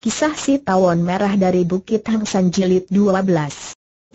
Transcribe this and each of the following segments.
Kisah si tawon merah dari Bukit Hang San Jilid 12.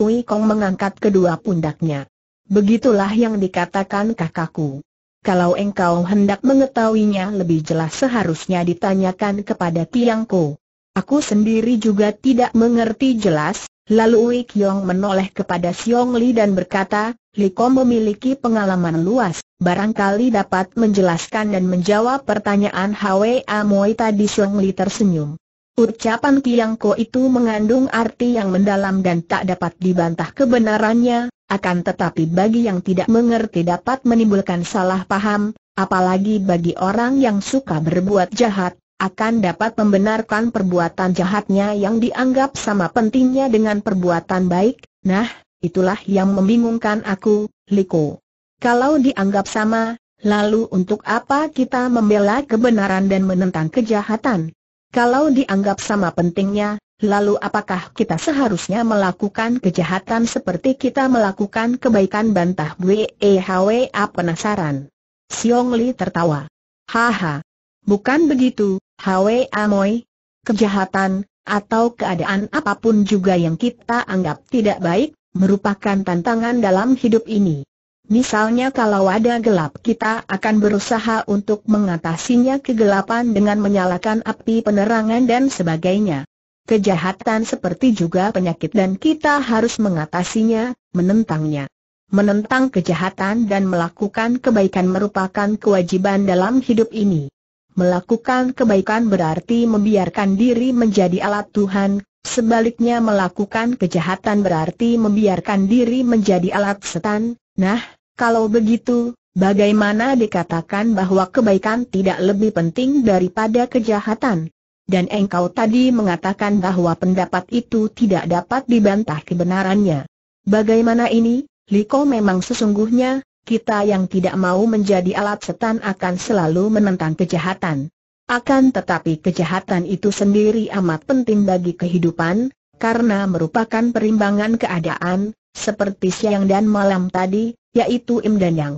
Ui Kong mengangkat kedua pundaknya. Begitulah yang dikatakan kakakku. Kalau engkau hendak mengetahuinya lebih jelas seharusnya ditanyakan kepada Tiangku. Aku sendiri juga tidak mengerti jelas, lalu Ui Kong menoleh kepada Siong Li dan berkata, Li Kong memiliki pengalaman luas, barangkali dapat menjelaskan dan menjawab pertanyaan Hwa Moi tadi Siong Li tersenyum. Ucapan Kiangko itu mengandung arti yang mendalam dan tak dapat dibantah kebenarannya, akan tetapi bagi yang tidak mengerti dapat menimbulkan salah paham, apalagi bagi orang yang suka berbuat jahat, akan dapat membenarkan perbuatan jahatnya yang dianggap sama pentingnya dengan perbuatan baik, nah, itulah yang membingungkan aku, Liko. Kalau dianggap sama, lalu untuk apa kita membela kebenaran dan menentang kejahatan? Kalau dianggap sama pentingnya, lalu apakah kita seharusnya melakukan kejahatan seperti kita melakukan kebaikan bantah Bwe A penasaran. Siong Li tertawa. Haha. Bukan begitu, Hwa Moi. Kejahatan, atau keadaan apapun juga yang kita anggap tidak baik, merupakan tantangan dalam hidup ini. Misalnya kalau ada gelap kita akan berusaha untuk mengatasinya kegelapan dengan menyalakan api penerangan dan sebagainya. Kejahatan seperti juga penyakit dan kita harus mengatasinya, menentangnya. Menentang kejahatan dan melakukan kebaikan merupakan kewajiban dalam hidup ini. Melakukan kebaikan berarti membiarkan diri menjadi alat Tuhan, sebaliknya melakukan kejahatan berarti membiarkan diri menjadi alat setan, nah kalau begitu, bagaimana dikatakan bahwa kebaikan tidak lebih penting daripada kejahatan? Dan engkau tadi mengatakan bahwa pendapat itu tidak dapat dibantah kebenarannya. Bagaimana ini, Liko memang sesungguhnya, kita yang tidak mau menjadi alat setan akan selalu menentang kejahatan. Akan tetapi kejahatan itu sendiri amat penting bagi kehidupan, karena merupakan perimbangan keadaan, seperti siang dan malam tadi, yaitu Im dan Yang.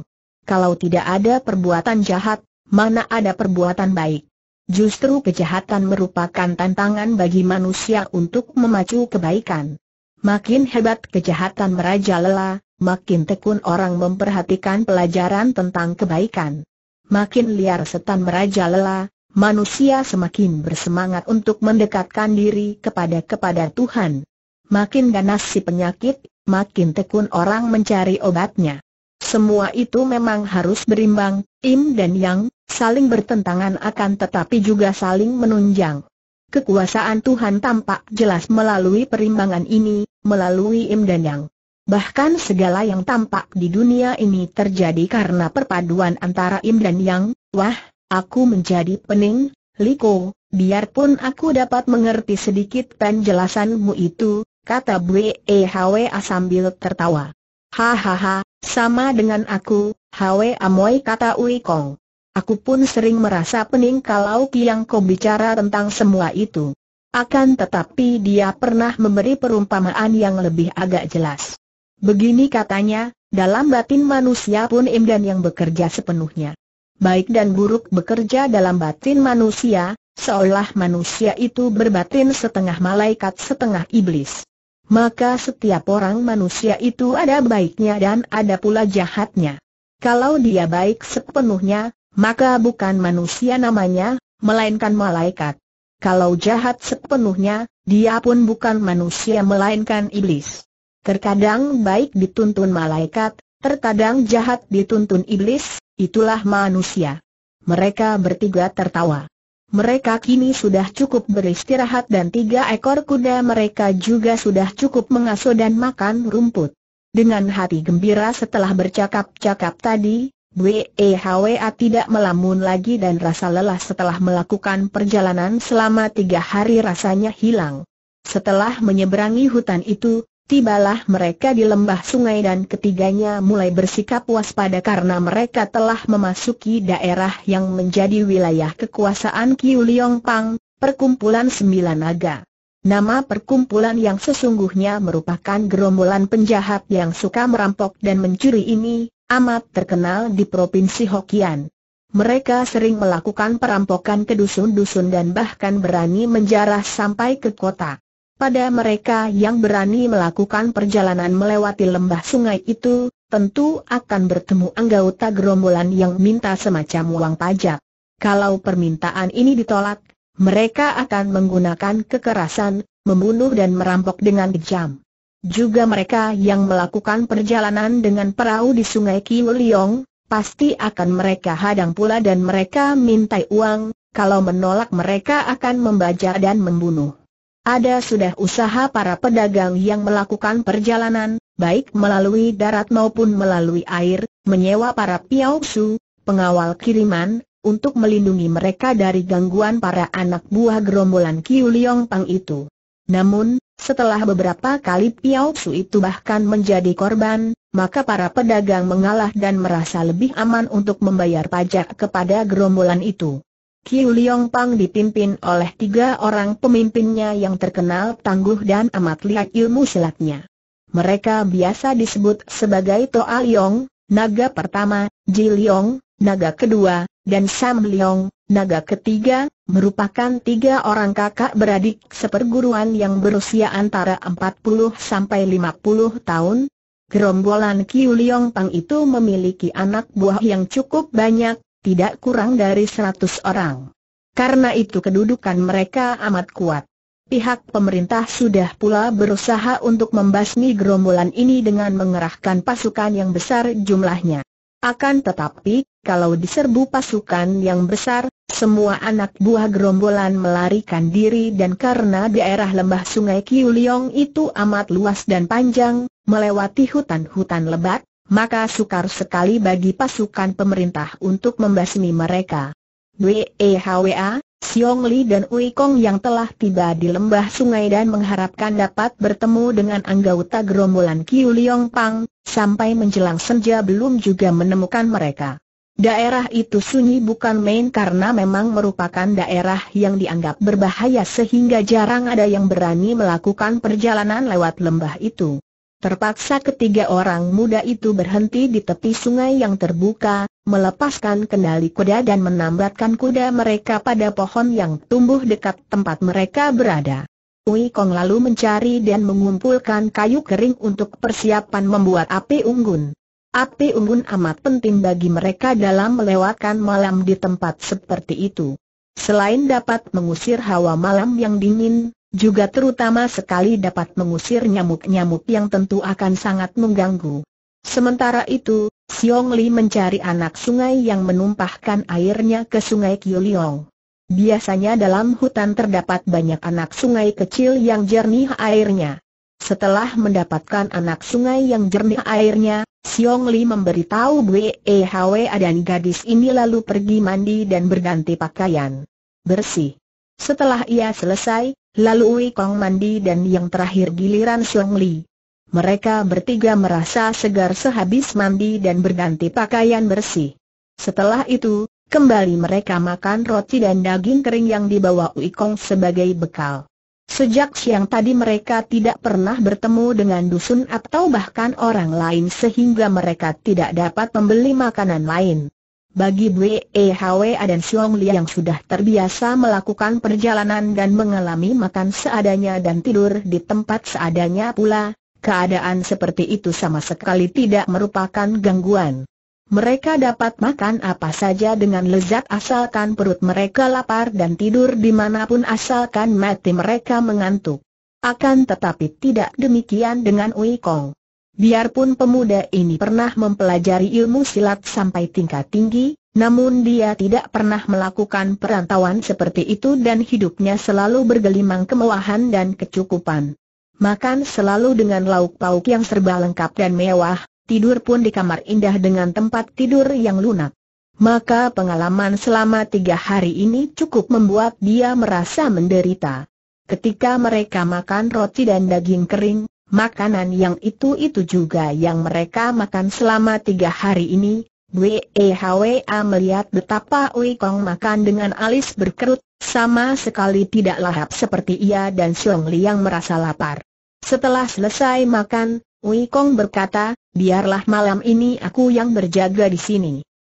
Kalau tidak ada perbuatan jahat, mana ada perbuatan baik. Justru kejahatan merupakan tantangan bagi manusia untuk memacu kebaikan. Makin hebat kejahatan Lela, makin tekun orang memperhatikan pelajaran tentang kebaikan. Makin liar setan Lela, manusia semakin bersemangat untuk mendekatkan diri kepada kepada Tuhan. Makin ganas si penyakit, makin tekun orang mencari obatnya. Semua itu memang harus berimbang, Im dan Yang, saling bertentangan akan tetapi juga saling menunjang. Kekuasaan Tuhan tampak jelas melalui perimbangan ini, melalui Im dan Yang. Bahkan segala yang tampak di dunia ini terjadi karena perpaduan antara Im dan Yang, wah, aku menjadi pening, Liko, biarpun aku dapat mengerti sedikit penjelasanmu itu, kata A sambil tertawa. Hahaha, sama dengan aku, Hwa Amoy kata Ui Kong. Aku pun sering merasa pening kalau Kiang Ko bicara tentang semua itu. Akan tetapi dia pernah memberi perumpamaan yang lebih agak jelas. Begini katanya, dalam batin manusia pun imdan yang bekerja sepenuhnya. Baik dan buruk bekerja dalam batin manusia, seolah manusia itu berbatin setengah malaikat setengah iblis maka setiap orang manusia itu ada baiknya dan ada pula jahatnya. Kalau dia baik sepenuhnya, maka bukan manusia namanya, melainkan malaikat. Kalau jahat sepenuhnya, dia pun bukan manusia melainkan iblis. Terkadang baik dituntun malaikat, terkadang jahat dituntun iblis, itulah manusia. Mereka bertiga tertawa mereka kini sudah cukup beristirahat dan tiga ekor kuda mereka juga sudah cukup mengasuh dan makan rumput. Dengan hati gembira setelah bercakap-cakap tadi, WEHWA tidak melamun lagi dan rasa lelah setelah melakukan perjalanan selama tiga hari rasanya hilang. Setelah menyeberangi hutan itu, Tibalah mereka di lembah sungai dan ketiganya mulai bersikap waspada karena mereka telah memasuki daerah yang menjadi wilayah kekuasaan Kiu Liong Pang, perkumpulan sembilan naga. Nama perkumpulan yang sesungguhnya merupakan gerombolan penjahat yang suka merampok dan mencuri ini, amat terkenal di Provinsi Hokian. Mereka sering melakukan perampokan ke dusun-dusun dan bahkan berani menjarah sampai ke kota. Pada mereka yang berani melakukan perjalanan melewati lembah sungai itu, tentu akan bertemu anggota gerombolan yang minta semacam uang pajak. Kalau permintaan ini ditolak, mereka akan menggunakan kekerasan, membunuh dan merampok dengan kejam. Juga mereka yang melakukan perjalanan dengan perahu di sungai Kiwuliong, pasti akan mereka hadang pula dan mereka mintai uang, kalau menolak mereka akan membajak dan membunuh. Ada sudah usaha para pedagang yang melakukan perjalanan, baik melalui darat maupun melalui air, menyewa para piausu, pengawal kiriman, untuk melindungi mereka dari gangguan para anak buah gerombolan Kiu Liong Pang itu. Namun, setelah beberapa kali piausu itu bahkan menjadi korban, maka para pedagang mengalah dan merasa lebih aman untuk membayar pajak kepada gerombolan itu. Kiu Liong Pang dipimpin oleh tiga orang pemimpinnya yang terkenal tangguh dan amat lihat ilmu silatnya. Mereka biasa disebut sebagai Toa Liong, naga pertama, Ji Liong, naga kedua, dan Sam Liong, naga ketiga, merupakan tiga orang kakak beradik seperguruan yang berusia antara 40 sampai 50 tahun. Gerombolan Kiu Liong Pang itu memiliki anak buah yang cukup banyak, tidak kurang dari seratus orang. Karena itu kedudukan mereka amat kuat. Pihak pemerintah sudah pula berusaha untuk membasmi gerombolan ini dengan mengerahkan pasukan yang besar jumlahnya. Akan tetapi, kalau diserbu pasukan yang besar, semua anak buah gerombolan melarikan diri dan karena daerah lembah sungai Kiuliong itu amat luas dan panjang, melewati hutan-hutan lebat, maka sukar sekali bagi pasukan pemerintah untuk membasmi mereka. WEHWA, e Xiong Li dan Ui Kong yang telah tiba di lembah sungai dan mengharapkan dapat bertemu dengan anggota gerombolan Kiu Liong Pang, sampai menjelang senja belum juga menemukan mereka. Daerah itu sunyi bukan main karena memang merupakan daerah yang dianggap berbahaya sehingga jarang ada yang berani melakukan perjalanan lewat lembah itu. Terpaksa ketiga orang muda itu berhenti di tepi sungai yang terbuka, melepaskan kendali kuda dan menambatkan kuda mereka pada pohon yang tumbuh dekat tempat mereka berada. Ui Kong lalu mencari dan mengumpulkan kayu kering untuk persiapan membuat api unggun. Api unggun amat penting bagi mereka dalam melewatkan malam di tempat seperti itu. Selain dapat mengusir hawa malam yang dingin, juga terutama sekali dapat mengusir nyamuk-nyamuk yang tentu akan sangat mengganggu. Sementara itu, Xiong Li mencari anak sungai yang menumpahkan airnya ke sungai Qiuliang. Biasanya dalam hutan terdapat banyak anak sungai kecil yang jernih airnya. Setelah mendapatkan anak sungai yang jernih airnya, Xiong Li memberitahu Bwe Hwa dan gadis ini lalu pergi mandi dan berganti pakaian bersih. Setelah ia selesai, Lalu Wei Kong mandi dan yang terakhir giliran Xiong Li. Mereka bertiga merasa segar sehabis mandi dan berganti pakaian bersih. Setelah itu, kembali mereka makan roti dan daging kering yang dibawa Wei Kong sebagai bekal. Sejak siang tadi mereka tidak pernah bertemu dengan dusun atau bahkan orang lain sehingga mereka tidak dapat membeli makanan lain. Bagi Bwe Hwa dan Xiong Li yang sudah terbiasa melakukan perjalanan dan mengalami makan seadanya dan tidur di tempat seadanya pula, keadaan seperti itu sama sekali tidak merupakan gangguan. Mereka dapat makan apa saja dengan lezat asalkan perut mereka lapar dan tidur dimanapun asalkan mati mereka mengantuk. Akan tetapi tidak demikian dengan Ui Kong. Biarpun pemuda ini pernah mempelajari ilmu silat sampai tingkat tinggi, namun dia tidak pernah melakukan perantauan seperti itu dan hidupnya selalu bergelimang kemewahan dan kecukupan. Makan selalu dengan lauk pauk yang serba lengkap dan mewah, tidur pun di kamar indah dengan tempat tidur yang lunak. Maka pengalaman selama tiga hari ini cukup membuat dia merasa menderita. Ketika mereka makan roti dan daging kering, makanan yang itu-itu juga yang mereka makan selama tiga hari ini. WEHWA melihat betapa Wei Kong makan dengan alis berkerut, sama sekali tidak lahap seperti ia dan Xiong yang merasa lapar. Setelah selesai makan, Wei Kong berkata, biarlah malam ini aku yang berjaga di sini.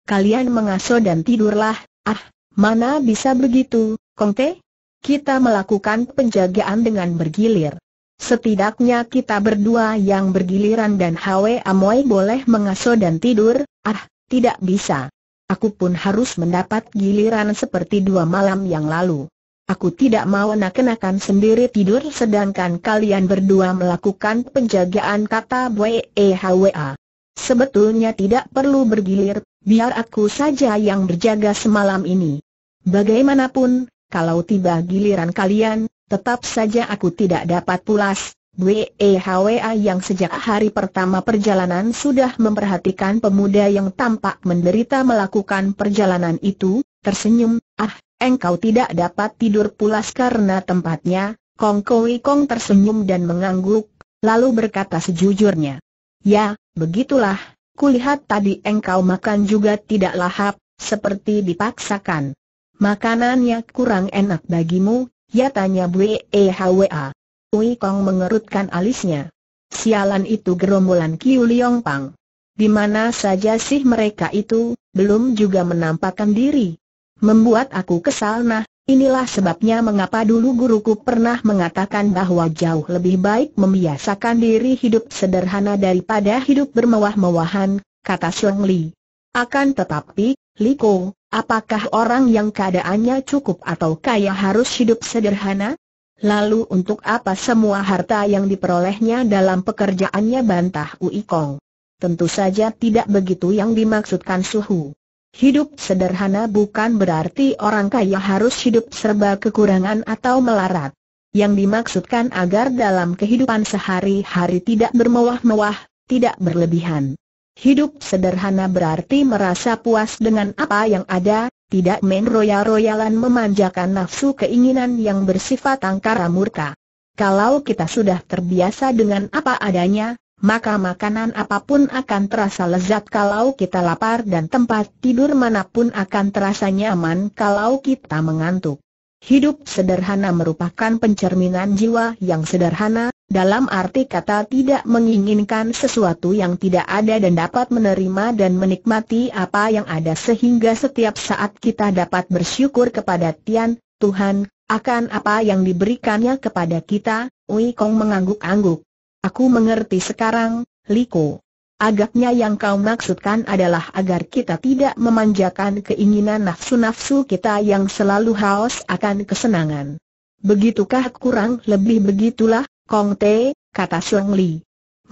Kalian mengasuh dan tidurlah, ah, mana bisa begitu, Kong Te? Kita melakukan penjagaan dengan bergilir. Setidaknya kita berdua yang bergiliran dan Hwe Amoy boleh mengasuh dan tidur, ah, tidak bisa. Aku pun harus mendapat giliran seperti dua malam yang lalu. Aku tidak mau nak kenakan sendiri tidur sedangkan kalian berdua melakukan penjagaan kata Bwe e Hwa. Sebetulnya tidak perlu bergilir, biar aku saja yang berjaga semalam ini. Bagaimanapun, kalau tiba giliran kalian, Tetap saja aku tidak dapat pulas, WEHWA yang sejak hari pertama perjalanan sudah memperhatikan pemuda yang tampak menderita melakukan perjalanan itu, tersenyum, ah, engkau tidak dapat tidur pulas karena tempatnya, Kong Kong tersenyum dan mengangguk, lalu berkata sejujurnya. Ya, begitulah, kulihat tadi engkau makan juga tidak lahap, seperti dipaksakan. Makanannya kurang enak bagimu, Ya tanya Bwe Hwa. Wei Kong mengerutkan alisnya. Sialan itu gerombolan Kiu Liong Pang. Di mana saja sih mereka itu, belum juga menampakkan diri. Membuat aku kesal nah, inilah sebabnya mengapa dulu guruku pernah mengatakan bahwa jauh lebih baik membiasakan diri hidup sederhana daripada hidup bermewah-mewahan, kata Xiong Li. Akan tetapi, Li Kong, Apakah orang yang keadaannya cukup atau kaya harus hidup sederhana? Lalu untuk apa semua harta yang diperolehnya dalam pekerjaannya bantah Ui Kong? Tentu saja tidak begitu yang dimaksudkan Suhu. Hidup sederhana bukan berarti orang kaya harus hidup serba kekurangan atau melarat. Yang dimaksudkan agar dalam kehidupan sehari-hari tidak bermewah-mewah, tidak berlebihan. Hidup sederhana berarti merasa puas dengan apa yang ada, tidak main royal-royalan memanjakan nafsu keinginan yang bersifat angkara murka. Kalau kita sudah terbiasa dengan apa adanya, maka makanan apapun akan terasa lezat kalau kita lapar dan tempat tidur manapun akan terasa nyaman kalau kita mengantuk. Hidup sederhana merupakan pencerminan jiwa yang sederhana, dalam arti kata tidak menginginkan sesuatu yang tidak ada dan dapat menerima dan menikmati apa yang ada sehingga setiap saat kita dapat bersyukur kepada Tian, Tuhan, akan apa yang diberikannya kepada kita, Wei Kong mengangguk-angguk. Aku mengerti sekarang, Liko. Agaknya yang kau maksudkan adalah agar kita tidak memanjakan keinginan nafsu-nafsu kita yang selalu haus akan kesenangan. Begitukah kurang lebih begitulah, Kong Te, kata Xiong Li.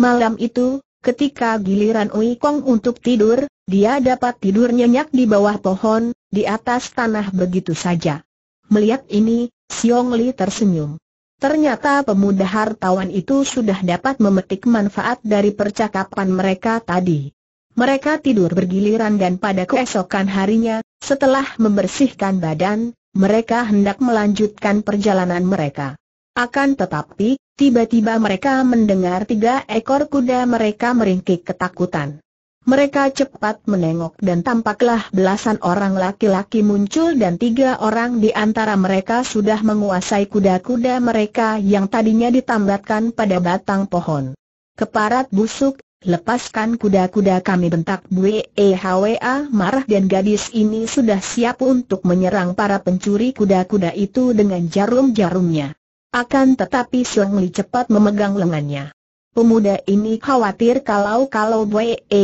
Malam itu, ketika giliran Ui Kong untuk tidur, dia dapat tidur nyenyak di bawah pohon, di atas tanah begitu saja. Melihat ini, Xiong Li tersenyum. Ternyata pemuda hartawan itu sudah dapat memetik manfaat dari percakapan mereka tadi. Mereka tidur bergiliran dan pada keesokan harinya, setelah membersihkan badan, mereka hendak melanjutkan perjalanan mereka. Akan tetapi, Tiba-tiba mereka mendengar tiga ekor kuda mereka meringkik ketakutan. Mereka cepat menengok dan tampaklah belasan orang laki-laki muncul dan tiga orang di antara mereka sudah menguasai kuda-kuda mereka yang tadinya ditambatkan pada batang pohon. Keparat busuk, lepaskan kuda-kuda kami bentak Bwe marah dan gadis ini sudah siap untuk menyerang para pencuri kuda-kuda itu dengan jarum-jarumnya. Akan tetapi Sung Li cepat memegang lengannya. Pemuda ini khawatir kalau-kalau Bwe e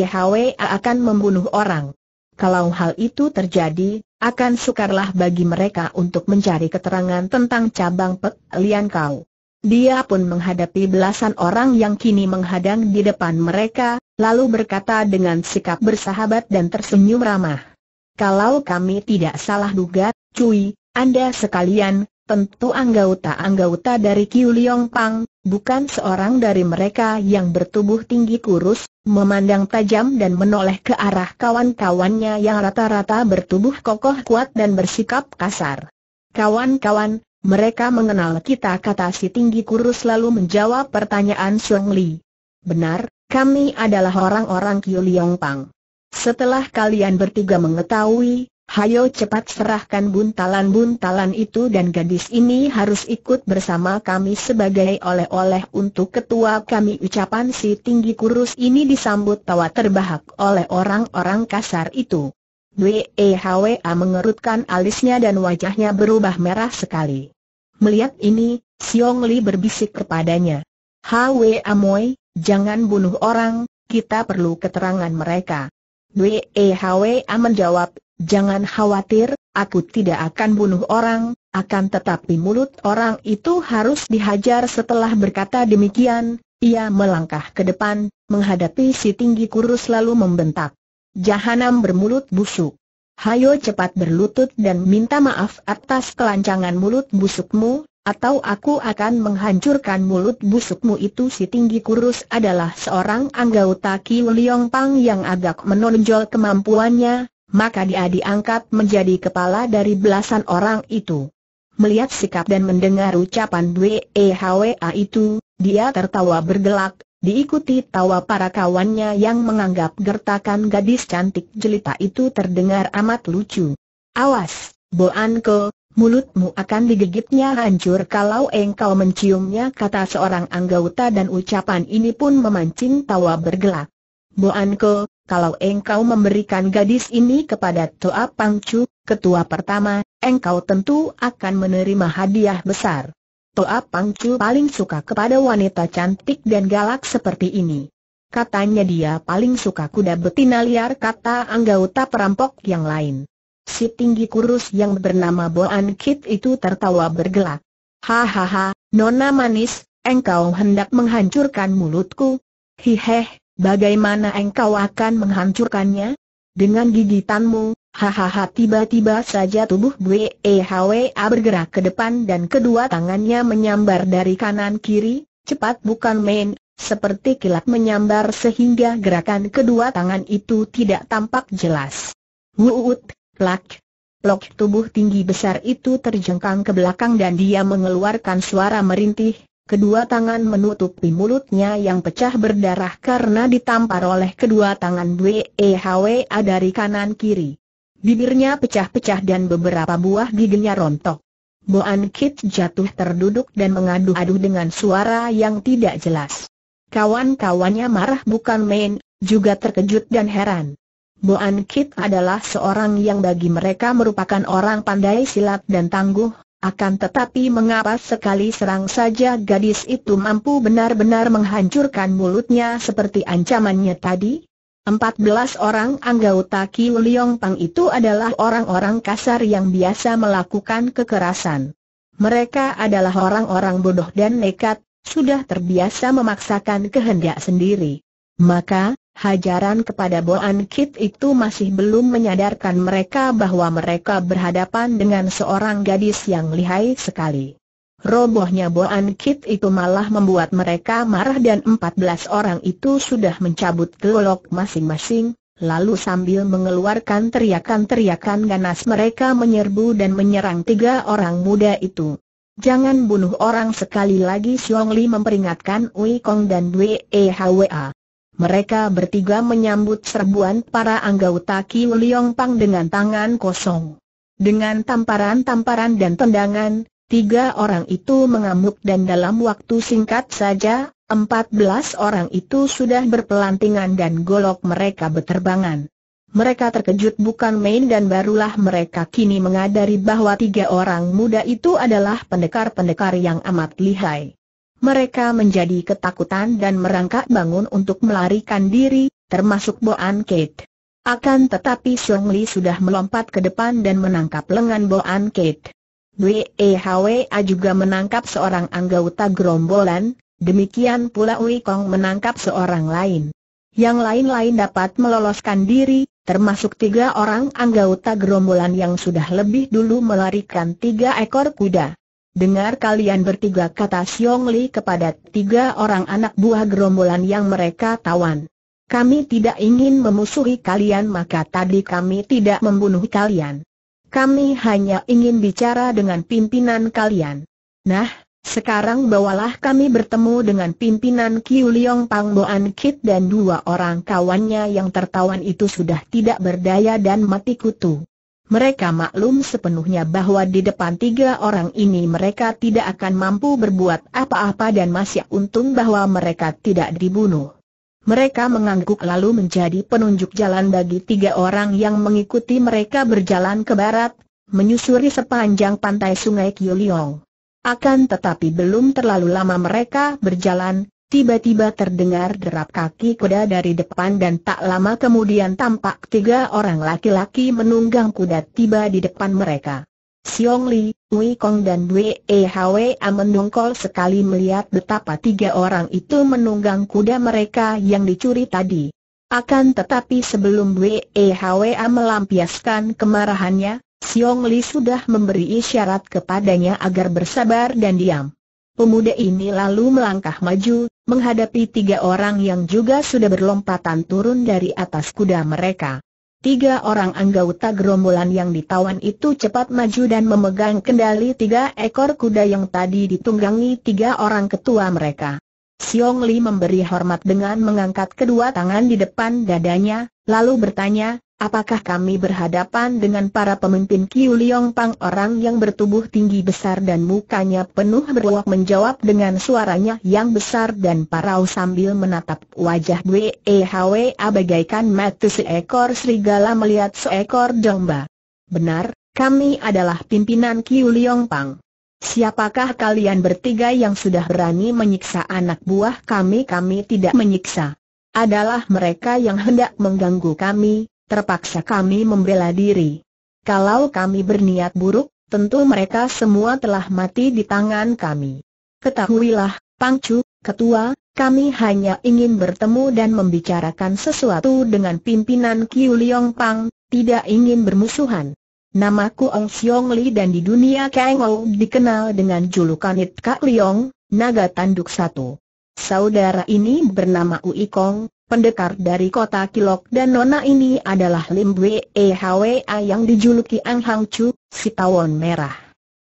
akan membunuh orang. Kalau hal itu terjadi, akan sukarlah bagi mereka untuk mencari keterangan tentang cabang Pek Lian Kau. Dia pun menghadapi belasan orang yang kini menghadang di depan mereka, lalu berkata dengan sikap bersahabat dan tersenyum ramah. Kalau kami tidak salah duga, cuy, Anda sekalian, Tentu anggota-anggota dari Kiu Liong Pang, bukan seorang dari mereka yang bertubuh tinggi kurus, memandang tajam dan menoleh ke arah kawan-kawannya yang rata-rata bertubuh kokoh kuat dan bersikap kasar. Kawan-kawan, mereka mengenal kita kata si tinggi kurus lalu menjawab pertanyaan Sung Li. Benar, kami adalah orang-orang Kiu Liong Pang. Setelah kalian bertiga mengetahui, Hayo cepat serahkan buntalan-buntalan itu dan gadis ini harus ikut bersama kami sebagai oleh-oleh untuk ketua kami Ucapan si tinggi kurus ini disambut tawa terbahak oleh orang-orang kasar itu Wehwa mengerutkan alisnya dan wajahnya berubah merah sekali Melihat ini, Siong Li berbisik kepadanya Hwa Amoy, jangan bunuh orang, kita perlu keterangan mereka Wehwa menjawab, Jangan khawatir, aku tidak akan bunuh orang, akan tetapi mulut orang itu harus dihajar setelah berkata demikian, ia melangkah ke depan, menghadapi si tinggi kurus lalu membentak. Jahanam bermulut busuk. Hayo cepat berlutut dan minta maaf atas kelancangan mulut busukmu, atau aku akan menghancurkan mulut busukmu itu si tinggi kurus adalah seorang anggota Kiu Liong Pang yang agak menonjol kemampuannya, maka dia diangkat menjadi kepala dari belasan orang itu. Melihat sikap dan mendengar ucapan Dwe itu, dia tertawa bergelak, diikuti tawa para kawannya yang menganggap gertakan gadis cantik jelita itu terdengar amat lucu. Awas, Anko, mulutmu akan digigitnya hancur kalau engkau menciumnya kata seorang anggota dan ucapan ini pun memancing tawa bergelak. Boanke, kalau engkau memberikan gadis ini kepada Toa Pangcu, ketua pertama, engkau tentu akan menerima hadiah besar. Toa Pangcu paling suka kepada wanita cantik dan galak seperti ini. Katanya dia paling suka kuda betina liar kata anggota perampok yang lain. Si tinggi kurus yang bernama Boan Kit itu tertawa bergelak. Hahaha, nona manis, engkau hendak menghancurkan mulutku. Hiheh, Bagaimana engkau akan menghancurkannya? Dengan gigitanmu, hahaha tiba-tiba saja tubuh E A bergerak ke depan dan kedua tangannya menyambar dari kanan kiri, cepat bukan main, seperti kilat menyambar sehingga gerakan kedua tangan itu tidak tampak jelas. Wuut, plak, plok tubuh tinggi besar itu terjengkang ke belakang dan dia mengeluarkan suara merintih, Kedua tangan menutupi mulutnya yang pecah berdarah karena ditampar oleh kedua tangan Wehwa dari kanan kiri. Bibirnya pecah-pecah dan beberapa buah giginya rontok. Boan Kit jatuh terduduk dan mengadu-adu dengan suara yang tidak jelas. Kawan-kawannya marah bukan main, juga terkejut dan heran. Boan Kit adalah seorang yang bagi mereka merupakan orang pandai silat dan tangguh, akan tetapi mengapa sekali serang saja gadis itu mampu benar-benar menghancurkan mulutnya seperti ancamannya tadi? 14 orang anggota Kiu Liong Pang itu adalah orang-orang kasar yang biasa melakukan kekerasan. Mereka adalah orang-orang bodoh dan nekat, sudah terbiasa memaksakan kehendak sendiri. Maka, Hajaran kepada Boan Kit itu masih belum menyadarkan mereka bahwa mereka berhadapan dengan seorang gadis yang lihai sekali. Robohnya Boan Kit itu malah membuat mereka marah dan 14 orang itu sudah mencabut gelok masing-masing, lalu sambil mengeluarkan teriakan-teriakan ganas mereka menyerbu dan menyerang tiga orang muda itu. Jangan bunuh orang sekali lagi Xiong Li memperingatkan Wei Kong dan Wei Hwa mereka bertiga menyambut serbuan para anggota Kiu Liong Pang dengan tangan kosong. Dengan tamparan-tamparan dan tendangan, tiga orang itu mengamuk dan dalam waktu singkat saja, empat belas orang itu sudah berpelantingan dan golok mereka berterbangan. Mereka terkejut bukan main dan barulah mereka kini mengadari bahwa tiga orang muda itu adalah pendekar-pendekar yang amat lihai mereka menjadi ketakutan dan merangkak bangun untuk melarikan diri, termasuk Boan Kate. Akan tetapi Song Li sudah melompat ke depan dan menangkap lengan Boan Kate. Dwi A juga menangkap seorang anggota gerombolan, demikian pula Wei Kong menangkap seorang lain. Yang lain-lain dapat meloloskan diri, termasuk tiga orang anggota gerombolan yang sudah lebih dulu melarikan tiga ekor kuda. Dengar kalian bertiga kata Xiong Li kepada tiga orang anak buah gerombolan yang mereka tawan. Kami tidak ingin memusuhi kalian maka tadi kami tidak membunuh kalian. Kami hanya ingin bicara dengan pimpinan kalian. Nah, sekarang bawalah kami bertemu dengan pimpinan Kiu Liong Pang Boan Kit dan dua orang kawannya yang tertawan itu sudah tidak berdaya dan mati kutu. Mereka maklum sepenuhnya bahwa di depan tiga orang ini mereka tidak akan mampu berbuat apa-apa dan masih untung bahwa mereka tidak dibunuh. Mereka mengangguk lalu menjadi penunjuk jalan bagi tiga orang yang mengikuti mereka berjalan ke barat, menyusuri sepanjang pantai sungai Kyuliong. Akan tetapi belum terlalu lama mereka berjalan, Tiba-tiba terdengar derap kaki kuda dari depan dan tak lama kemudian tampak tiga orang laki-laki menunggang kuda tiba di depan mereka. Siong Li, Wei Kong dan Wei Dwe A mendongkol sekali melihat betapa tiga orang itu menunggang kuda mereka yang dicuri tadi. Akan tetapi sebelum Wei Dwe A melampiaskan kemarahannya, Siong Li sudah memberi isyarat kepadanya agar bersabar dan diam. Pemuda ini lalu melangkah maju, menghadapi tiga orang yang juga sudah berlompatan turun dari atas kuda mereka. Tiga orang anggota gerombolan yang ditawan itu cepat maju dan memegang kendali tiga ekor kuda yang tadi ditunggangi tiga orang ketua mereka. Siong Li memberi hormat dengan mengangkat kedua tangan di depan dadanya, lalu bertanya, apakah kami berhadapan dengan para pemimpin Kiu Liong Pang orang yang bertubuh tinggi besar dan mukanya penuh berwak menjawab dengan suaranya yang besar dan parau sambil menatap wajah WEHWA e bagaikan mata seekor serigala melihat seekor domba. Benar, kami adalah pimpinan Kiu Liong Pang. Siapakah kalian bertiga yang sudah berani menyiksa anak buah kami? Kami tidak menyiksa. Adalah mereka yang hendak mengganggu kami, terpaksa kami membela diri. Kalau kami berniat buruk, tentu mereka semua telah mati di tangan kami. Ketahuilah, Pangcu, Ketua, kami hanya ingin bertemu dan membicarakan sesuatu dengan pimpinan Kiu Liong Pang, tidak ingin bermusuhan. Namaku Ong Siong Li dan di dunia Kang Ou dikenal dengan julukan It Kak Liong, Naga Tanduk Satu. Saudara ini bernama Ui Kong, pendekar dari kota Kilok dan Nona ini adalah Lim E Hwa yang dijuluki Ang Hang Chu, si tawon merah.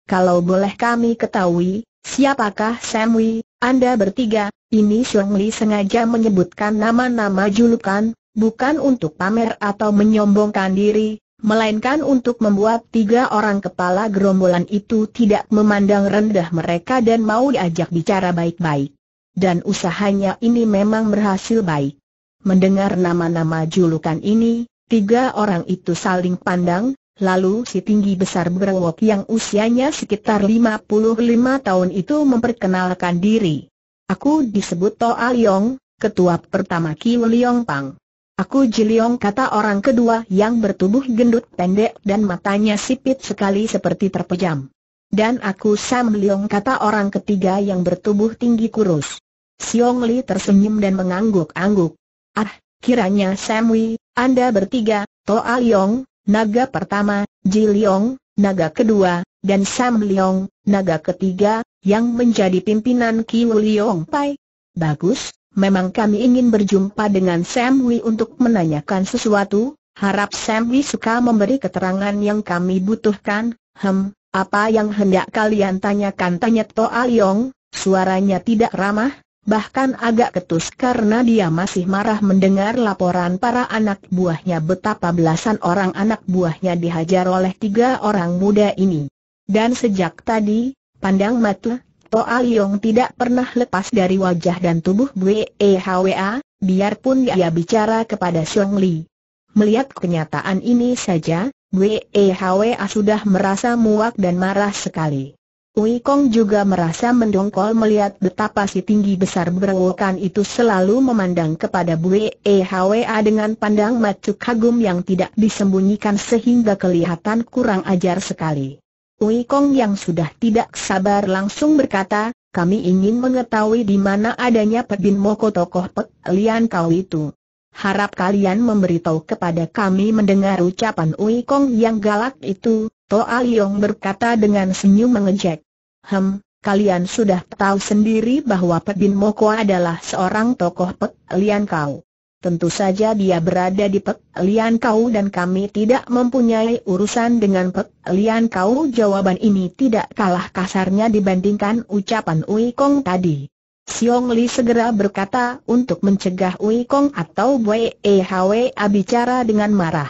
Kalau boleh kami ketahui, siapakah Sam Wee, Anda bertiga, ini Siong Li sengaja menyebutkan nama-nama julukan, bukan untuk pamer atau menyombongkan diri, melainkan untuk membuat tiga orang kepala gerombolan itu tidak memandang rendah mereka dan mau diajak bicara baik-baik. Dan usahanya ini memang berhasil baik. Mendengar nama-nama julukan ini, tiga orang itu saling pandang, lalu si tinggi besar berwok yang usianya sekitar 55 tahun itu memperkenalkan diri. Aku disebut Toa Liong, ketua pertama Kiu Liong Pang. Aku Jiliong kata orang kedua yang bertubuh gendut pendek dan matanya sipit sekali seperti terpejam. Dan aku Sam Liong kata orang ketiga yang bertubuh tinggi kurus. Siong Li tersenyum dan mengangguk-angguk. Ah, kiranya Samwi, Anda bertiga, Toa Liong, naga pertama, Ji Liong, naga kedua, dan Sam Liong, naga ketiga, yang menjadi pimpinan Kiu Liong Pai. Bagus, memang kami ingin berjumpa dengan Samwi untuk menanyakan sesuatu, harap Samwi suka memberi keterangan yang kami butuhkan, hem, apa yang hendak kalian tanyakan tanya Toa Liong, suaranya tidak ramah, bahkan agak ketus karena dia masih marah mendengar laporan para anak buahnya betapa belasan orang anak buahnya dihajar oleh tiga orang muda ini. Dan sejak tadi, pandang mata, Toa Liong tidak pernah lepas dari wajah dan tubuh Bwe a biarpun dia bicara kepada Xiong Li. Melihat kenyataan ini saja, Bwe a sudah merasa muak dan marah sekali. Wu Kong juga merasa mendongkol melihat betapa si tinggi besar berewokan itu selalu memandang kepada Bue Hwa dengan pandang macu kagum yang tidak disembunyikan sehingga kelihatan kurang ajar sekali. Wu Kong yang sudah tidak sabar langsung berkata, kami ingin mengetahui di mana adanya Pebin Moko tokoh Pek Lian Kau itu. Harap kalian memberitahu kepada kami mendengar ucapan Wu Kong yang galak itu, To Aliong berkata dengan senyum mengejek. Hem, kalian sudah tahu sendiri bahwa Pek Bin Moko adalah seorang tokoh Pek Lian Kau. Tentu saja dia berada di Pek Lian Kau dan kami tidak mempunyai urusan dengan Pek Lian Kau. Jawaban ini tidak kalah kasarnya dibandingkan ucapan Ui Kong tadi. Siong Li segera berkata untuk mencegah Ui Kong atau Wei E Hwa bicara dengan marah.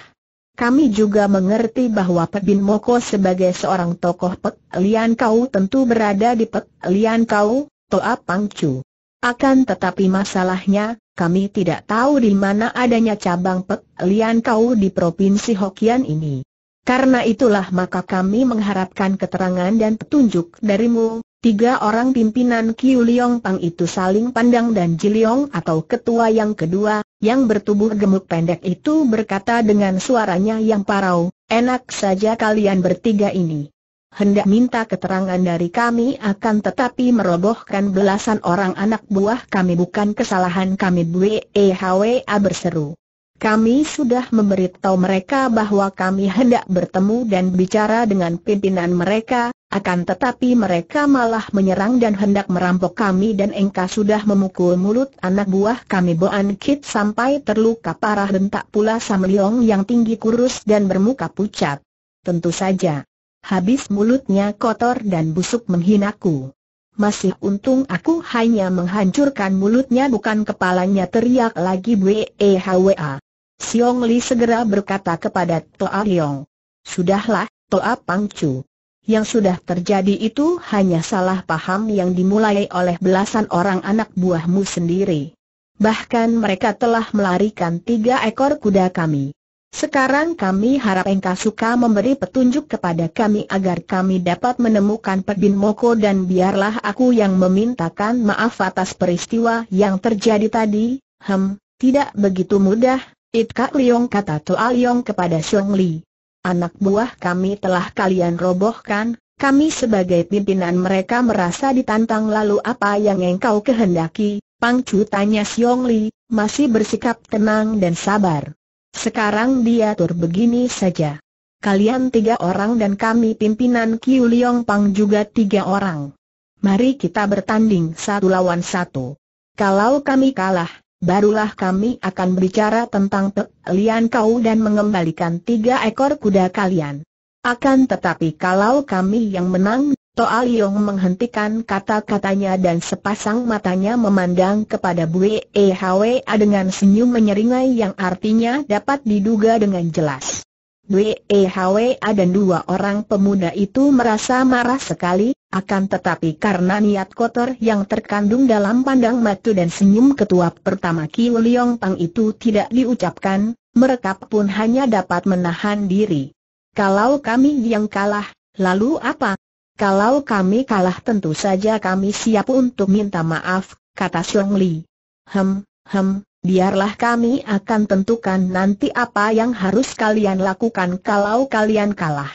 Kami juga mengerti bahwa Bin Moko sebagai seorang tokoh Pek Lian Kau tentu berada di Pek Lian Kau, Toa Pangcu. Akan tetapi masalahnya, kami tidak tahu di mana adanya cabang Pek Lian Kau di Provinsi Hokian ini. Karena itulah maka kami mengharapkan keterangan dan petunjuk darimu, Tiga orang pimpinan Kiu Liong Pang itu saling pandang dan Ji atau ketua yang kedua, yang bertubuh gemuk pendek itu berkata dengan suaranya yang parau, enak saja kalian bertiga ini. Hendak minta keterangan dari kami akan tetapi merobohkan belasan orang anak buah kami bukan kesalahan kami Bwe Hwa berseru. Kami sudah memberitahu mereka bahwa kami hendak bertemu dan bicara dengan pimpinan mereka, akan tetapi mereka malah menyerang dan hendak merampok kami dan engkau sudah memukul mulut anak buah kami Boan Kit sampai terluka parah bentak pula Sam Leong yang tinggi kurus dan bermuka pucat. Tentu saja. Habis mulutnya kotor dan busuk menghinaku. Masih untung aku hanya menghancurkan mulutnya bukan kepalanya teriak lagi BEHWA. Siong Li segera berkata kepada Toa Liong. Sudahlah, Toa Pangcu. Yang sudah terjadi itu hanya salah paham yang dimulai oleh belasan orang anak buahmu sendiri. Bahkan mereka telah melarikan tiga ekor kuda kami. Sekarang kami harap engkau suka memberi petunjuk kepada kami agar kami dapat menemukan Perbin Moko dan biarlah aku yang memintakan maaf atas peristiwa yang terjadi tadi, hem, tidak begitu mudah, It Kak Liong kata Toa Liong kepada Xiong Li. Anak buah kami telah kalian robohkan, kami sebagai pimpinan mereka merasa ditantang lalu apa yang engkau kehendaki, Pang Chu tanya Xiong Li, masih bersikap tenang dan sabar. Sekarang dia tur begini saja. Kalian tiga orang dan kami pimpinan Kiu Liong Pang juga tiga orang. Mari kita bertanding satu lawan satu. Kalau kami kalah, Barulah kami akan berbicara tentang pelian kau dan mengembalikan tiga ekor kuda kalian. Akan tetapi kalau kami yang menang, Toa Liong menghentikan kata-katanya dan sepasang matanya memandang kepada Bue Ehwa dengan senyum menyeringai yang artinya dapat diduga dengan jelas. WEHWA dan dua orang pemuda itu merasa marah sekali, akan tetapi karena niat kotor yang terkandung dalam pandang mata dan senyum ketua pertama Kiu Liong Pang itu tidak diucapkan, mereka pun hanya dapat menahan diri. Kalau kami yang kalah, lalu apa? Kalau kami kalah tentu saja kami siap untuk minta maaf, kata Xiong Li. Hem, hem, biarlah kami akan tentukan nanti apa yang harus kalian lakukan kalau kalian kalah.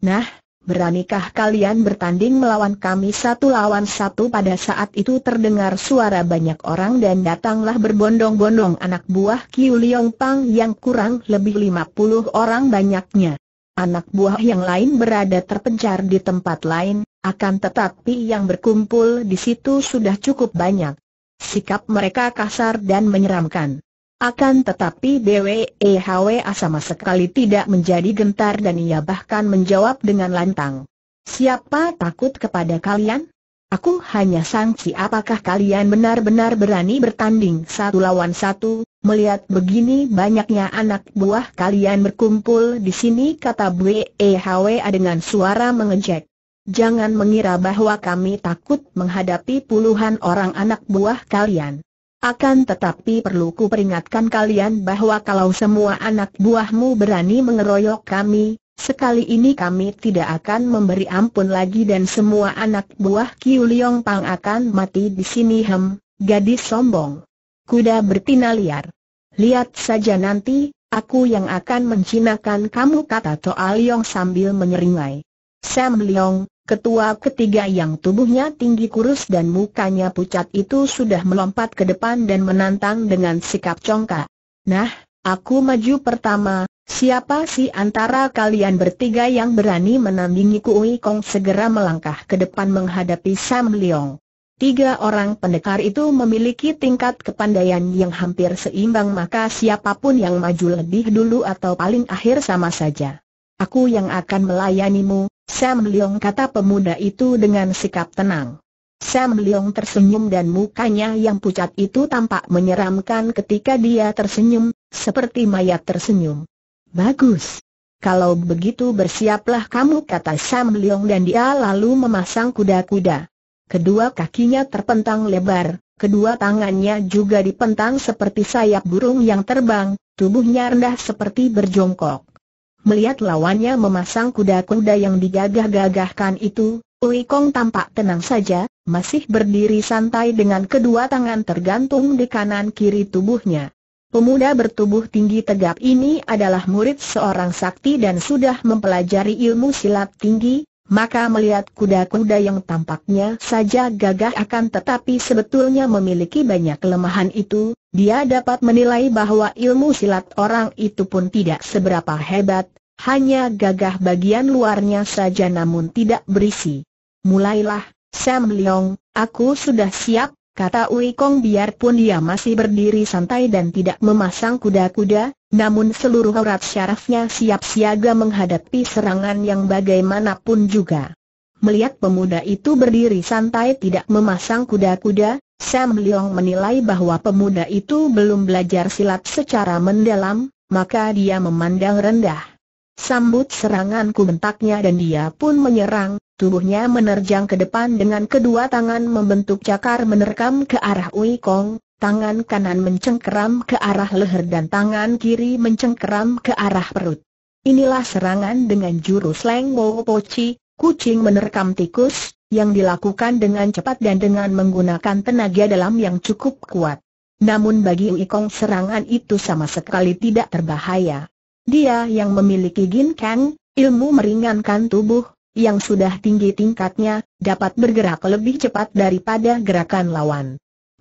Nah, beranikah kalian bertanding melawan kami satu lawan satu pada saat itu terdengar suara banyak orang dan datanglah berbondong-bondong anak buah Kiu Liong Pang yang kurang lebih 50 orang banyaknya. Anak buah yang lain berada terpencar di tempat lain, akan tetapi yang berkumpul di situ sudah cukup banyak. Sikap mereka kasar dan menyeramkan. Akan tetapi BWEHW e sama sekali tidak menjadi gentar dan ia bahkan menjawab dengan lantang. Siapa takut kepada kalian? Aku hanya sangsi apakah kalian benar-benar berani bertanding satu lawan satu, melihat begini banyaknya anak buah kalian berkumpul di sini kata BWEHW e dengan suara mengejek. Jangan mengira bahwa kami takut menghadapi puluhan orang anak buah kalian. Akan tetapi perlu kuperingatkan kalian bahwa kalau semua anak buahmu berani mengeroyok kami, sekali ini kami tidak akan memberi ampun lagi dan semua anak buah Kiu Liong Pang akan mati di sini hem, gadis sombong. Kuda bertina liar. Lihat saja nanti, aku yang akan mencinakan kamu kata Toa Liong sambil menyeringai. Sam Leong, ketua ketiga yang tubuhnya tinggi kurus dan mukanya pucat itu sudah melompat ke depan dan menantang dengan sikap congkak. Nah, aku maju pertama, siapa sih antara kalian bertiga yang berani menandingi Kui Kong segera melangkah ke depan menghadapi Sam Leong. Tiga orang pendekar itu memiliki tingkat kepandaian yang hampir seimbang maka siapapun yang maju lebih dulu atau paling akhir sama saja. Aku yang akan melayanimu, Sam Leong kata pemuda itu dengan sikap tenang. Sam Leong tersenyum dan mukanya yang pucat itu tampak menyeramkan ketika dia tersenyum, seperti mayat tersenyum. Bagus. Kalau begitu bersiaplah kamu kata Sam Leong dan dia lalu memasang kuda-kuda. Kedua kakinya terpentang lebar, kedua tangannya juga dipentang seperti sayap burung yang terbang, tubuhnya rendah seperti berjongkok. Melihat lawannya memasang kuda-kuda yang digagah-gagahkan itu, Ui Kong tampak tenang saja, masih berdiri santai dengan kedua tangan tergantung di kanan kiri tubuhnya. Pemuda bertubuh tinggi tegap ini adalah murid seorang sakti dan sudah mempelajari ilmu silat tinggi, maka melihat kuda-kuda yang tampaknya saja gagah akan tetapi sebetulnya memiliki banyak kelemahan itu, dia dapat menilai bahwa ilmu silat orang itu pun tidak seberapa hebat, hanya gagah bagian luarnya saja namun tidak berisi. Mulailah, Sam Leong, aku sudah siap, Kata Ui Kong biarpun dia masih berdiri santai dan tidak memasang kuda-kuda, namun seluruh urat syarafnya siap siaga menghadapi serangan yang bagaimanapun juga. Melihat pemuda itu berdiri santai tidak memasang kuda-kuda, Sam Leong menilai bahwa pemuda itu belum belajar silat secara mendalam, maka dia memandang rendah. Sambut seranganku bentaknya dan dia pun menyerang, Tubuhnya menerjang ke depan dengan kedua tangan membentuk cakar menerkam ke arah Ui Kong, tangan kanan mencengkeram ke arah leher dan tangan kiri mencengkeram ke arah perut. Inilah serangan dengan jurus Leng Wo Chi, kucing menerkam tikus, yang dilakukan dengan cepat dan dengan menggunakan tenaga dalam yang cukup kuat. Namun bagi Ui Kong serangan itu sama sekali tidak terbahaya. Dia yang memiliki Gin Kang, ilmu meringankan tubuh, yang sudah tinggi tingkatnya, dapat bergerak lebih cepat daripada gerakan lawan.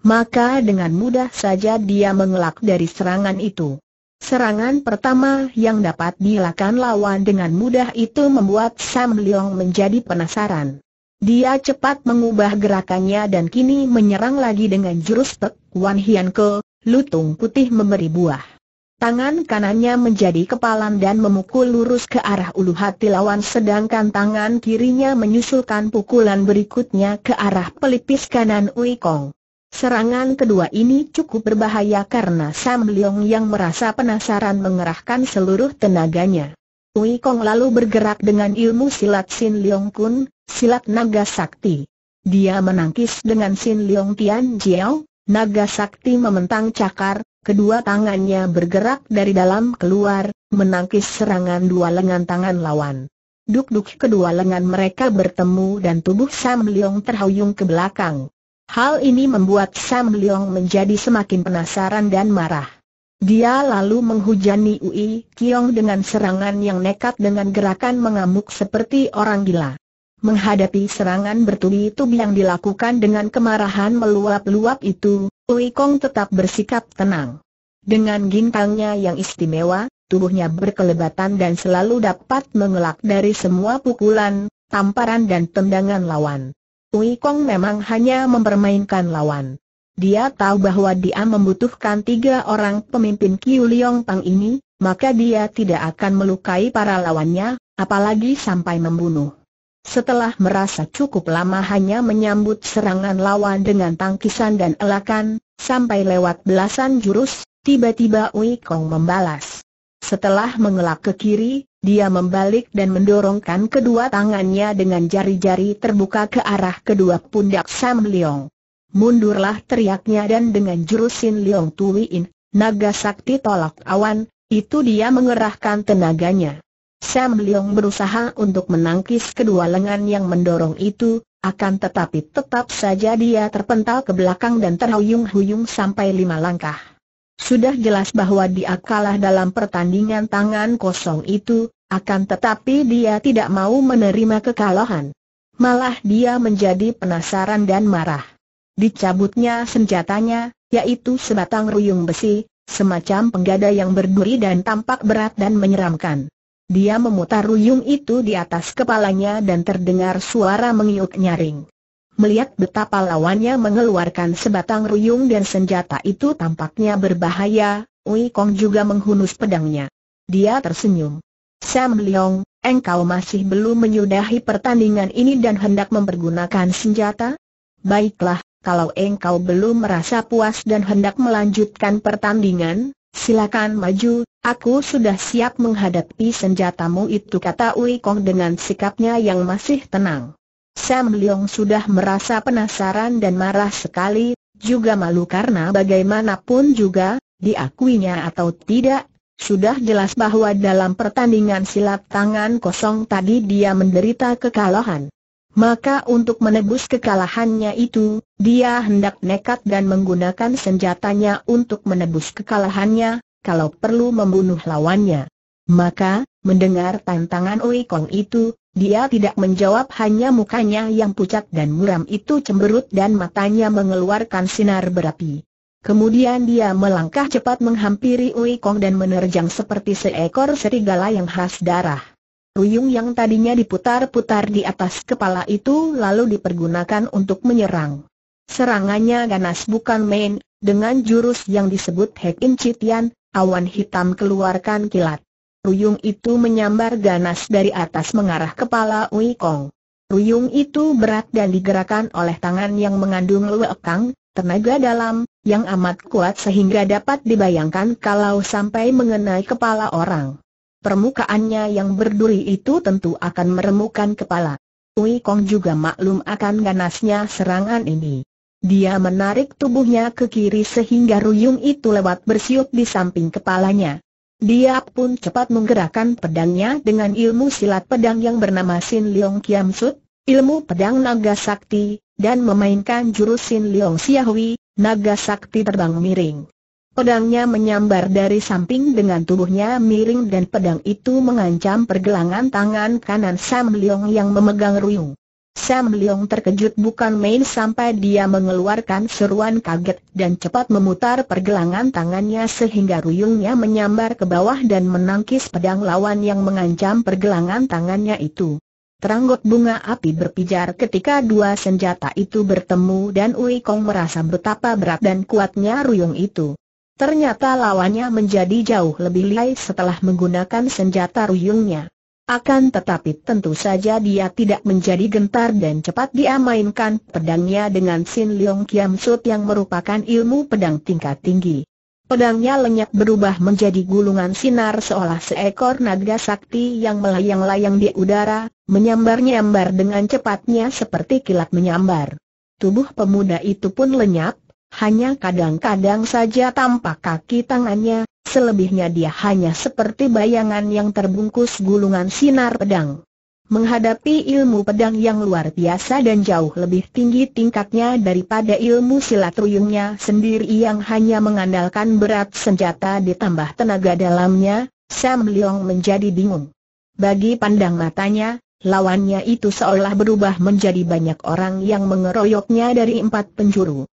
Maka dengan mudah saja dia mengelak dari serangan itu. Serangan pertama yang dapat dilakukan lawan dengan mudah itu membuat Sam Leong menjadi penasaran. Dia cepat mengubah gerakannya dan kini menyerang lagi dengan jurus Tek Wan Hian Ke, lutung putih memberi buah. Tangan kanannya menjadi kepalan dan memukul lurus ke arah ulu hati lawan sedangkan tangan kirinya menyusulkan pukulan berikutnya ke arah pelipis kanan Ui Kong. Serangan kedua ini cukup berbahaya karena Sam Leong yang merasa penasaran mengerahkan seluruh tenaganya. Ui Kong lalu bergerak dengan ilmu silat Sin Leong Kun, silat naga sakti. Dia menangkis dengan Sin Leong Tian Jiao, naga sakti mementang cakar, Kedua tangannya bergerak dari dalam keluar, menangkis serangan dua lengan tangan lawan. Duk-duk kedua lengan mereka bertemu dan tubuh Sam Leong terhuyung ke belakang. Hal ini membuat Sam Leong menjadi semakin penasaran dan marah. Dia lalu menghujani Ui Kiong dengan serangan yang nekat dengan gerakan mengamuk seperti orang gila. Menghadapi serangan bertubi-tubi yang dilakukan dengan kemarahan meluap-luap itu, Ui Kong tetap bersikap tenang. Dengan gintangnya yang istimewa, tubuhnya berkelebatan dan selalu dapat mengelak dari semua pukulan, tamparan dan tendangan lawan. Ui Kong memang hanya mempermainkan lawan. Dia tahu bahwa dia membutuhkan tiga orang pemimpin Kiu Liong Pang ini, maka dia tidak akan melukai para lawannya, apalagi sampai membunuh. Setelah merasa cukup lama hanya menyambut serangan lawan dengan tangkisan dan elakan, sampai lewat belasan jurus, tiba-tiba Wei Kong membalas. Setelah mengelak ke kiri, dia membalik dan mendorongkan kedua tangannya dengan jari-jari terbuka ke arah kedua pundak Sam Leong. Mundurlah teriaknya dan dengan jurusin Leong Tuwiin, naga sakti tolak awan, itu dia mengerahkan tenaganya. Sam Leong berusaha untuk menangkis kedua lengan yang mendorong itu, akan tetapi tetap saja dia terpental ke belakang dan terhuyung-huyung sampai lima langkah. Sudah jelas bahwa dia kalah dalam pertandingan tangan kosong itu, akan tetapi dia tidak mau menerima kekalahan. Malah dia menjadi penasaran dan marah. Dicabutnya senjatanya, yaitu sebatang ruyung besi, semacam penggada yang berduri dan tampak berat dan menyeramkan. Dia memutar ruyung itu di atas kepalanya dan terdengar suara mengiuk nyaring. Melihat betapa lawannya mengeluarkan sebatang ruyung dan senjata itu tampaknya berbahaya, Ui Kong juga menghunus pedangnya. Dia tersenyum. Sam Leong, engkau masih belum menyudahi pertandingan ini dan hendak mempergunakan senjata? Baiklah, kalau engkau belum merasa puas dan hendak melanjutkan pertandingan, silakan maju, Aku sudah siap menghadapi senjatamu itu kata Ui Kong dengan sikapnya yang masih tenang. Sam Leong sudah merasa penasaran dan marah sekali, juga malu karena bagaimanapun juga, diakuinya atau tidak, sudah jelas bahwa dalam pertandingan silat tangan kosong tadi dia menderita kekalahan. Maka untuk menebus kekalahannya itu, dia hendak nekat dan menggunakan senjatanya untuk menebus kekalahannya, kalau perlu membunuh lawannya. Maka, mendengar tantangan Ui Kong itu, dia tidak menjawab hanya mukanya yang pucat dan muram itu cemberut dan matanya mengeluarkan sinar berapi. Kemudian dia melangkah cepat menghampiri Ui Kong dan menerjang seperti seekor serigala yang khas darah. Ruyung yang tadinya diputar-putar di atas kepala itu lalu dipergunakan untuk menyerang. Serangannya ganas bukan main, dengan jurus yang disebut Hek In Chitian, awan hitam keluarkan kilat. Ruyung itu menyambar ganas dari atas mengarah kepala Ui Kong. Ruyung itu berat dan digerakkan oleh tangan yang mengandung luekang, tenaga dalam, yang amat kuat sehingga dapat dibayangkan kalau sampai mengenai kepala orang. Permukaannya yang berduri itu tentu akan meremukan kepala. Ui Kong juga maklum akan ganasnya serangan ini. Dia menarik tubuhnya ke kiri sehingga ruyung itu lewat bersiup di samping kepalanya. Dia pun cepat menggerakkan pedangnya dengan ilmu silat pedang yang bernama Sin Leong Kiam Sut, ilmu pedang naga sakti, dan memainkan jurus Sin Leong Xiaohui, naga sakti terbang miring. Pedangnya menyambar dari samping dengan tubuhnya miring dan pedang itu mengancam pergelangan tangan kanan Sam Leong yang memegang ruyung. Sam Leong terkejut bukan main sampai dia mengeluarkan seruan kaget dan cepat memutar pergelangan tangannya sehingga ruyungnya menyambar ke bawah dan menangkis pedang lawan yang mengancam pergelangan tangannya itu. Teranggot bunga api berpijar ketika dua senjata itu bertemu dan Ui Kong merasa betapa berat dan kuatnya ruyung itu. Ternyata lawannya menjadi jauh lebih lihai setelah menggunakan senjata ruyungnya. Akan tetapi tentu saja dia tidak menjadi gentar dan cepat dia mainkan pedangnya dengan Sin Leong Kiam Sut yang merupakan ilmu pedang tingkat tinggi. Pedangnya lenyap berubah menjadi gulungan sinar seolah seekor naga sakti yang melayang-layang di udara, menyambar-nyambar dengan cepatnya seperti kilat menyambar. Tubuh pemuda itu pun lenyap, hanya kadang-kadang saja tampak kaki tangannya, Selebihnya dia hanya seperti bayangan yang terbungkus gulungan sinar pedang. Menghadapi ilmu pedang yang luar biasa dan jauh lebih tinggi tingkatnya daripada ilmu silat ruyungnya sendiri yang hanya mengandalkan berat senjata ditambah tenaga dalamnya, Sam Leong menjadi bingung. Bagi pandang matanya, lawannya itu seolah berubah menjadi banyak orang yang mengeroyoknya dari empat penjuru.